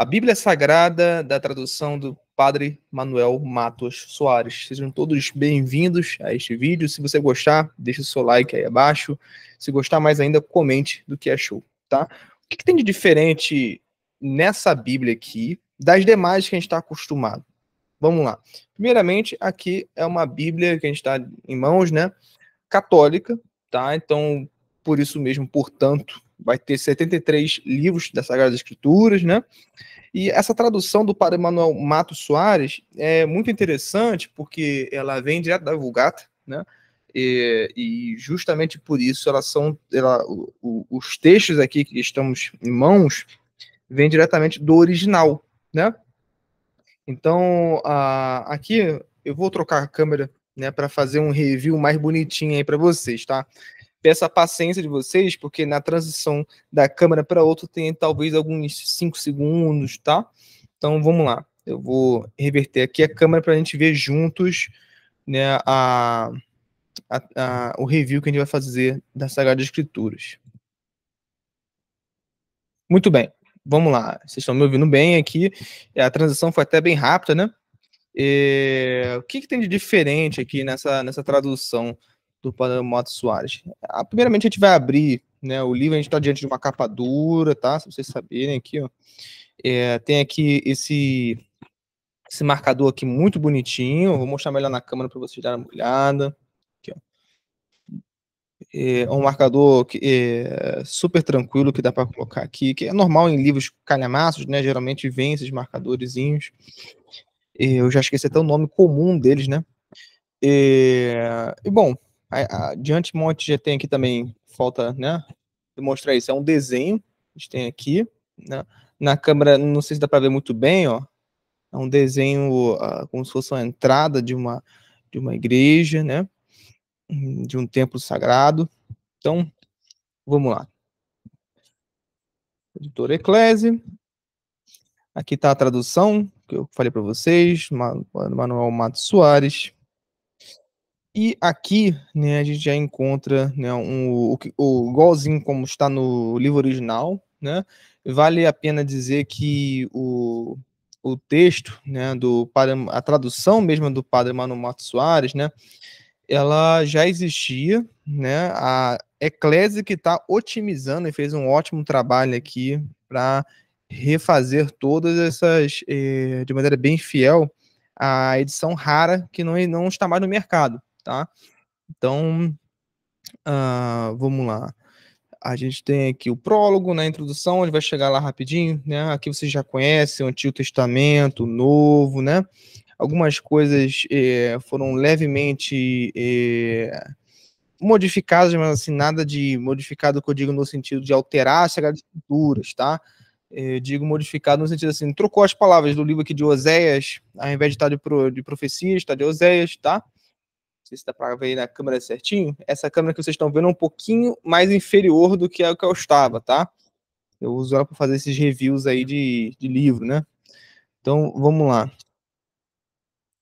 A Bíblia Sagrada, da tradução do Padre Manuel Matos Soares. Sejam todos bem-vindos a este vídeo. Se você gostar, deixe o seu like aí abaixo. Se gostar mais ainda, comente do que achou, tá? O que, que tem de diferente nessa Bíblia aqui das demais que a gente está acostumado? Vamos lá. Primeiramente, aqui é uma Bíblia que a gente está em mãos, né? Católica, tá? Então, por isso mesmo, portanto, vai ter 73 livros das Sagradas Escrituras, né? E essa tradução do Padre Manuel Matos Soares é muito interessante porque ela vem direto da Vulgata, né? E, e justamente por isso elas são ela, o, o, os textos aqui que estamos em mãos vêm diretamente do original, né? Então a, aqui eu vou trocar a câmera, né, para fazer um review mais bonitinho aí para vocês, tá? Peço a paciência de vocês, porque na transição da câmera para outra tem talvez alguns 5 segundos, tá? Então vamos lá. Eu vou reverter aqui a câmera para a gente ver juntos né, a, a, a, o review que a gente vai fazer da Sagrada Escrituras. Muito bem, vamos lá. Vocês estão me ouvindo bem aqui. É, a transição foi até bem rápida, né? E, é, o que, que, tem de diferente aqui nessa, nessa tradução do Panamato Soares. Ah, primeiramente, a gente vai abrir né, o livro, a gente está diante de uma capa dura, tá? Se vocês saberem aqui, ó. É, tem aqui esse, esse marcador aqui muito bonitinho. Vou mostrar melhor na câmera para vocês darem uma olhada. Aqui, é, é um marcador que, é, super tranquilo que dá para colocar aqui, que é normal em livros calhamaços, né? Geralmente vem esses marcadores. É, eu já esqueci até o nome comum deles, né? É, e, bom, a, a, diante Monte já tem aqui também, falta, né? Demonstrar isso. É um desenho a gente tem aqui. Né? Na câmera, não sei se dá para ver muito bem, ó. É um desenho uh, como se fosse uma entrada de uma, de uma igreja, né? De um templo sagrado. Então, vamos lá. Editor Eclese. Aqui está a tradução que eu falei para vocês, Manuel Matos Soares. E aqui, né, a gente já encontra né, um, o, o igualzinho como está no livro original, né? Vale a pena dizer que o, o texto, né, do padre, a tradução mesmo do padre Manu Mato Soares, né, ela já existia, né? A Eclésia que está otimizando e fez um ótimo trabalho aqui para refazer todas essas eh, de maneira bem fiel a edição rara que não, não está mais no mercado tá? Então, uh, vamos lá. A gente tem aqui o prólogo, na né, introdução, onde vai chegar lá rapidinho, né? Aqui você já conhece o Antigo Testamento, o Novo, né? Algumas coisas eh, foram levemente eh, modificadas, mas assim, nada de modificado que eu digo no sentido de alterar as Sagradas Escrituras, tá? Eh, digo modificado no sentido assim, trocou as palavras do livro aqui de Oséias, ao invés de estar de, pro, de profecias, está de Oséias, tá? sei se dá para ver na câmera certinho, essa câmera que vocês estão vendo é um pouquinho mais inferior do que a que eu estava, tá? Eu uso ela para fazer esses reviews aí de, de livro, né? Então, vamos lá.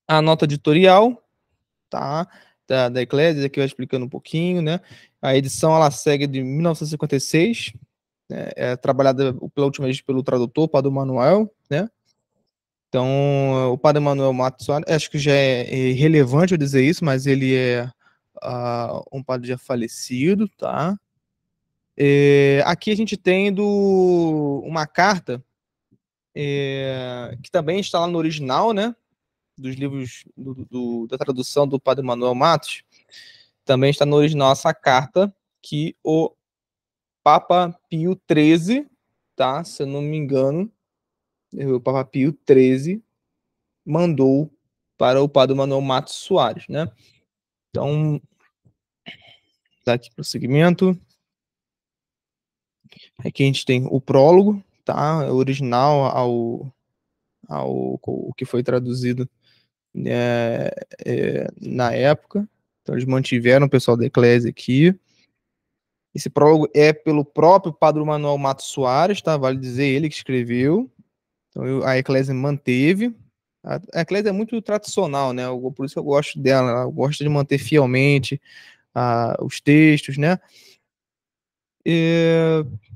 A nota editorial, tá? Da, da Eclésia, aqui vai explicando um pouquinho, né? A edição, ela segue de 1956, né? é trabalhada pela última vez pelo tradutor, para o Manuel, né? Então, o padre Manuel Matos Soares, acho que já é, é relevante eu dizer isso, mas ele é uh, um padre já falecido, tá? É, aqui a gente tem do, uma carta é, que também está lá no original, né? Dos livros do, do, da tradução do padre Manuel Matos. Também está no original essa carta que o Papa Pio XIII, tá? Se eu não me engano, o Papa Pio XIII mandou para o Padre Manuel Matos Soares, né? Então, dá tá aqui seguimento. Aqui a gente tem o prólogo, tá? Original ao, ao, ao que foi traduzido é, é, na época. Então eles mantiveram o pessoal da Eclésia aqui. Esse prólogo é pelo próprio Padre Manuel Matos Soares, tá? Vale dizer ele que escreveu. Então eu, a Eclésia manteve. A, a Eclésia é muito tradicional, né? Eu, por isso que eu gosto dela. Ela gosta de manter fielmente a, os textos, né? E, é,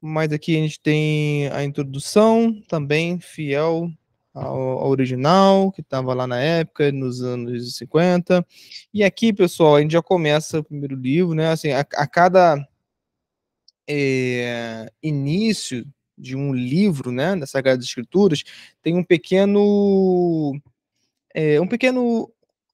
mas aqui a gente tem a introdução, também fiel ao, original, que estava lá na época, nos anos 50. E aqui, pessoal, a gente já começa o primeiro livro, né? Assim, a, a cada é, início de um livro, né, das Escrituras, tem um pequeno é, um pequeno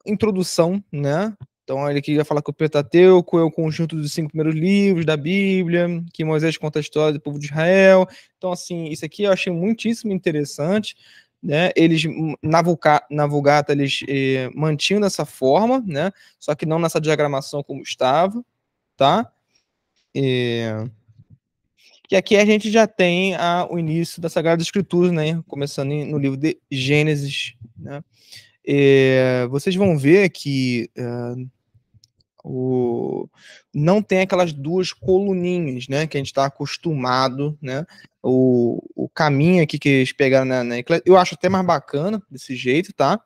introdução, né? Então ele queria falar que o Pentateuco é o conjunto dos cinco primeiros livros da Bíblia, que Moisés conta a história do povo de Israel. Então assim, isso aqui eu achei muitíssimo interessante, né? Eles hum, na, Vulca, na Vulgata eles eh, mantinham dessa forma, né? Só que não nessa diagramação como estava, tá? É que aqui a gente já tem a, o início da Sagrada Escritura, né? Começando em, no livro de Gênesis, né? É, vocês vão ver que é, o, não tem aquelas duas coluninhas, né? Que a gente está acostumado, né? O, o caminho aqui que eles pegaram na, na eu acho até mais bacana desse jeito, tá?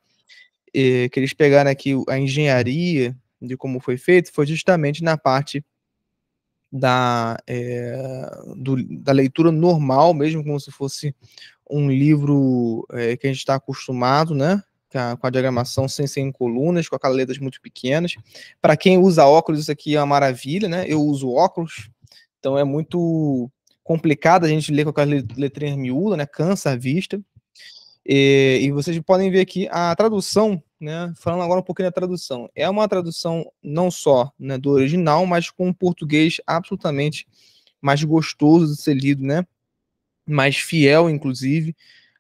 É, que eles pegaram aqui a engenharia de como foi feito foi justamente na parte da, é, do, da leitura normal, mesmo como se fosse um livro é, que a gente está acostumado, né? Com a, com a, diagramação sem, sem colunas, com aquelas letras muito pequenas. Para quem usa óculos, isso aqui é uma maravilha, né? Eu uso óculos, então é muito complicado a gente ler com aquelas letrinhas miúdas, né? Cansa a vista. E, eh, e vocês podem ver aqui a tradução né, falando agora um pouquinho da tradução. É uma tradução não só né, do original, mas com um português absolutamente mais gostoso de ser lido, né? Mais fiel, inclusive,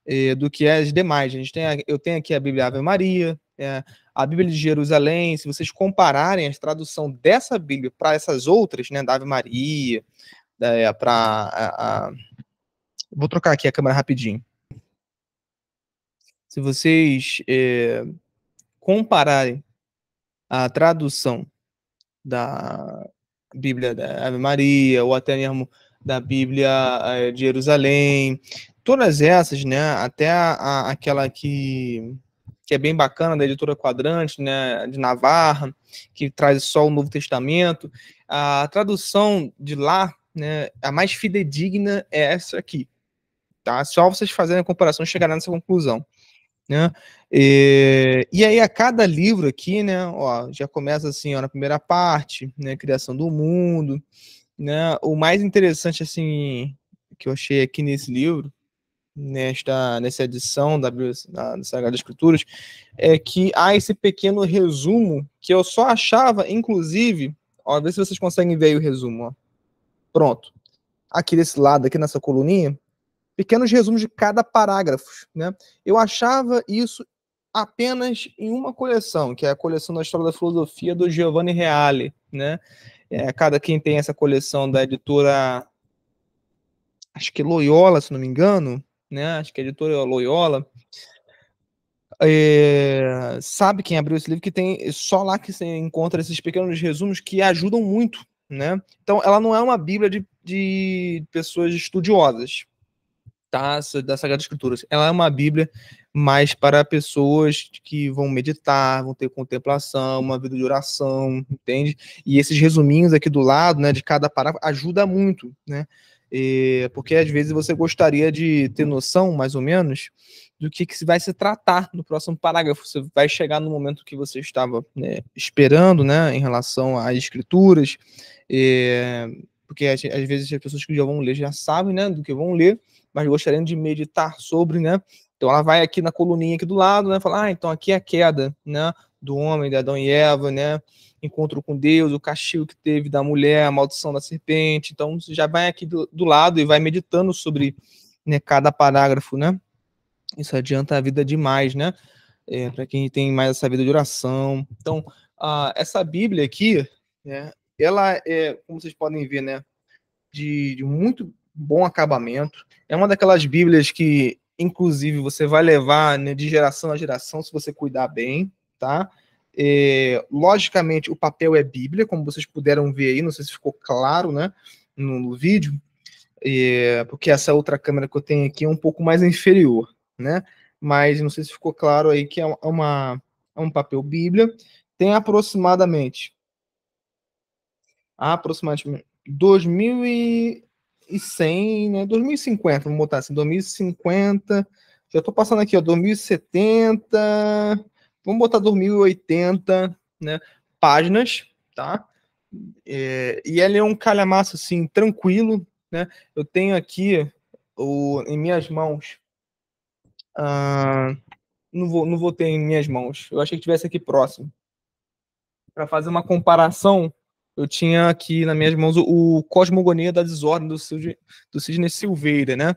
eh, do que as demais. A gente tem, a, eu tenho aqui a Bíblia Ave Maria, é, a Bíblia de Jerusalém. Se vocês compararem a tradução dessa Bíblia para essas outras, né, da Ave Maria, é, para vou trocar aqui a câmera rapidinho. Se vocês eh, compararem a tradução da Bíblia da Ave Maria, ou até mesmo da Bíblia eh, de Jerusalém, todas essas, né, até a, a, aquela que, que é bem bacana, da editora Quadrante, né, de Navarra, que traz só o Novo Testamento, a tradução de lá, né, a mais fidedigna é essa aqui, tá? Só vocês fazerem a comparação chegarão nessa conclusão, né? E, e, aí, a cada livro aqui, né, ó, já começa assim, ó, na primeira parte, né, criação do mundo, né, o mais interessante, assim, que eu achei aqui nesse livro, nesta, nessa edição da, da Sagrada Escrituras, é que há esse pequeno resumo que eu só achava, inclusive, ó, ver se vocês conseguem ver o resumo, ó. Pronto. Aqui desse lado, aqui nessa coluninha, pequenos resumos de cada parágrafo, né? Eu achava isso apenas em uma coleção, que é a coleção da História da Filosofia do Giovanni Reale, né? É, cada quem tem essa coleção da editora, acho que é Loyola, se não me engano, né? Acho que é a editora Loyola. É, sabe quem abriu esse livro que tem só lá que você encontra esses pequenos resumos que ajudam muito, né? Então, ela não é uma bíblia de, de pessoas estudiosas, tá? Da Sagrada Escritura. Ela é uma bíblia mas para pessoas que vão meditar, vão ter contemplação, uma vida de oração, entende? E esses resuminhos aqui do lado, né, de cada parágrafo, ajuda muito, né? E, é, porque às vezes você gostaria de ter noção, mais ou menos, do que, que se vai se tratar no próximo parágrafo. Você vai chegar no momento que você estava né, esperando, né, em relação às escrituras, e, é, porque às, às vezes as pessoas que já vão ler já sabem, né, do que vão ler, mas gostariam de meditar sobre, né? Então ela vai aqui na coluninha aqui do lado, né? Falar, ah, então aqui é a queda, né? Do homem, de Adão e Eva, né? Encontro com Deus, o castigo que teve da mulher, a maldição da serpente. Então já vai aqui do, do lado e vai meditando sobre né, cada parágrafo, né? Isso adianta a vida demais, né? É, eh, Para quem tem mais essa vida de oração. Então, essa Bíblia aqui, né? Ela é, como vocês podem ver, né? de, de muito bom acabamento. É uma daquelas Bíblias que Inclusive, você vai levar né, de geração a geração se você cuidar bem, tá? Eh, logicamente, o papel é Bíblia, como vocês puderam ver aí, não sei se ficou claro, né, no, vídeo, eh, porque essa outra câmera que eu tenho aqui é um pouco mais inferior, né? Mas não sei se ficou claro aí que é uma é um papel Bíblia. Tem aproximadamente aproximadamente 2000 e 2100, né? 2050, vamos botar assim, 2050. Já estou passando aqui, ó, 2070. Vamos botar 2080, né? Páginas, tá? É, e ele é um calhamaço assim, tranquilo, né? Eu tenho aqui o, em minhas mãos. Ah, não, vou, não vou ter em minhas mãos. Eu achei que tivesse aqui próximo. Para fazer uma comparação eu tinha aqui nas minhas mãos o, Cosmogonia da Desordem do Sidney, do Sidney Silveira, né?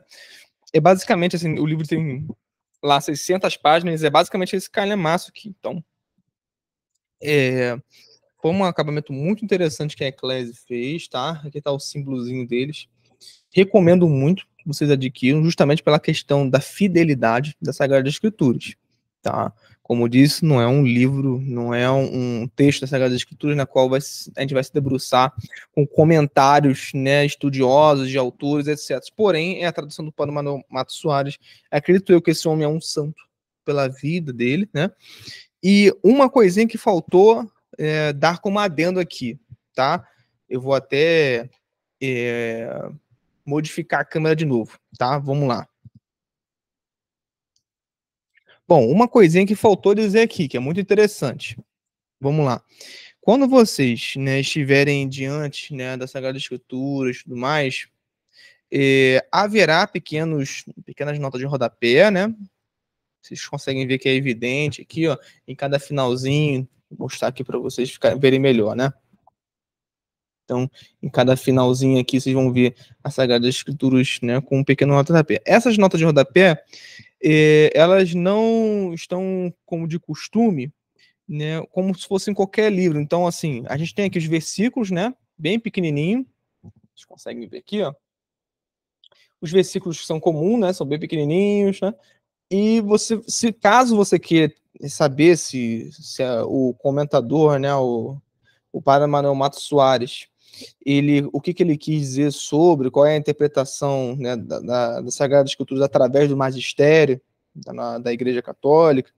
É basicamente assim, o livro tem lá 600 páginas, é basicamente esse calhamaço aqui. Então, é, foi um acabamento muito interessante que a Eclésia fez, tá? Aqui está o símbolozinho deles. Recomendo muito que vocês adquiram, justamente pela questão da fidelidade da Sagrada Escrituras, tá? Como disse, não é um livro, não é um, texto da Sagrada Escritura na qual vai, a gente vai se debruçar com comentários né, estudiosos, de autores, etc. Porém, é a tradução do Padre Manuel Matos Soares. Acredito eu que esse homem é um santo pela vida dele, né? E uma coisinha que faltou é, dar como adendo aqui, tá? Eu vou até é, modificar a câmera de novo, tá? Vamos lá. Bom, uma coisinha que faltou dizer aqui, que é muito interessante. Vamos lá. Quando vocês né, estiverem diante né, da Sagrada Escritura e tudo mais, eh, haverá pequenos, pequenas notas de rodapé, né? Vocês conseguem ver que é evidente aqui, ó, em cada finalzinho. Vou mostrar aqui para vocês ficarem, verem melhor, né? Então, em cada finalzinho aqui, vocês vão ver a Sagrada Escrituras né, com um pequeno nota rodapé. Essas notas de rodapé, eh, elas não estão como de costume, né, como se fosse em qualquer livro. Então, assim, a gente tem aqui os versículos, né, bem pequenininho. Vocês conseguem ver aqui, ó. Os versículos são comuns, né, são bem pequenininhos, né. E você, se caso você queira saber se, se é o comentador, né, o, o Padre Manuel Matos Soares ele, o que, que ele quis dizer sobre, qual é a interpretação né, da, da, da Sagrada Escritura através do magistério da, da Igreja Católica,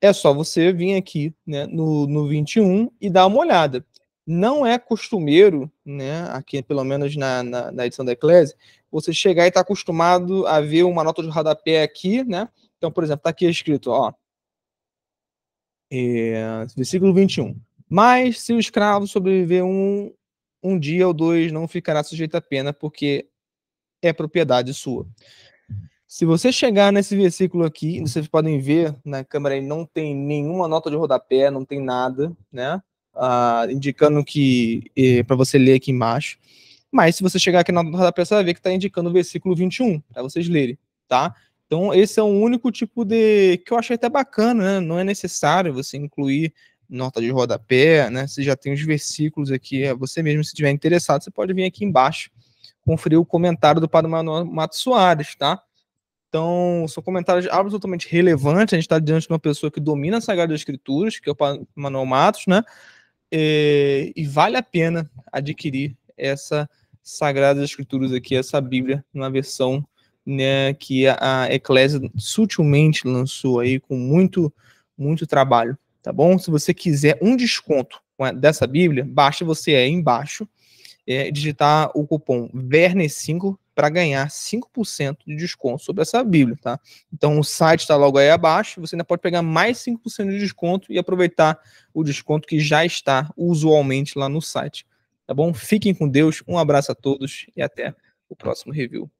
é só você vir aqui né, no, no 21 e dar uma olhada. Não é costumeiro, né, aqui pelo menos na, na, na edição da Eclésia, você chegar e estar tá acostumado a ver uma nota de rodapé aqui, né? Então, por exemplo, está aqui escrito, ó, é, versículo 21. Mas se o escravo sobreviver um, um dia ou dois não ficará sujeito a pena, porque é propriedade sua. Se você chegar nesse versículo aqui, vocês podem ver na câmera, não tem nenhuma nota de rodapé, não tem nada, né? Ah, indicando que eh, para você ler aqui embaixo. Mas se você chegar aqui na nota de rodapé, você vai ver que está indicando o versículo 21, para vocês lerem, tá? Então, esse é o único tipo de. que eu achei até bacana, né? Não é necessário você incluir nota de rodapé, né? Você já tem os versículos aqui. É, você mesmo, se tiver interessado, você pode vir aqui embaixo conferir o comentário do Padre Manuel Mato Soares, tá? Então, são comentários é absolutamente relevantes. A gente está diante de uma pessoa que domina a Sagrada Escrituras, que é o Padre Manuel Matos, né? E, é, e vale a pena adquirir essa sagrada Escrituras aqui, essa Bíblia, na versão né, que a Eclésia sutilmente lançou aí com muito, muito trabalho tá bom? Se você quiser um desconto dessa Bíblia, basta você aí embaixo é, digitar o cupom VERNE5 para ganhar 5% de desconto sobre essa Bíblia, tá? Então o site está logo aí abaixo, você ainda pode pegar mais 5% de desconto e aproveitar o desconto que já está usualmente lá no site, tá bom? Fiquem com Deus, um abraço a todos e até o próximo review.